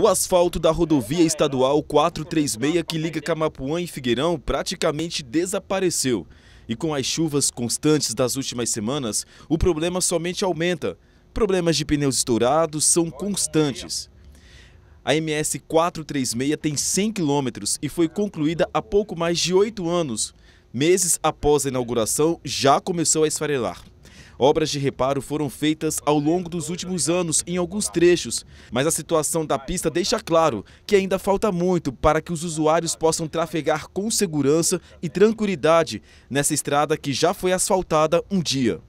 O asfalto da rodovia estadual 436 que liga Camapuã e Figueirão praticamente desapareceu. E com as chuvas constantes das últimas semanas, o problema somente aumenta. Problemas de pneus estourados são constantes. A MS 436 tem 100 quilômetros e foi concluída há pouco mais de oito anos. Meses após a inauguração, já começou a esfarelar. Obras de reparo foram feitas ao longo dos últimos anos em alguns trechos, mas a situação da pista deixa claro que ainda falta muito para que os usuários possam trafegar com segurança e tranquilidade nessa estrada que já foi asfaltada um dia.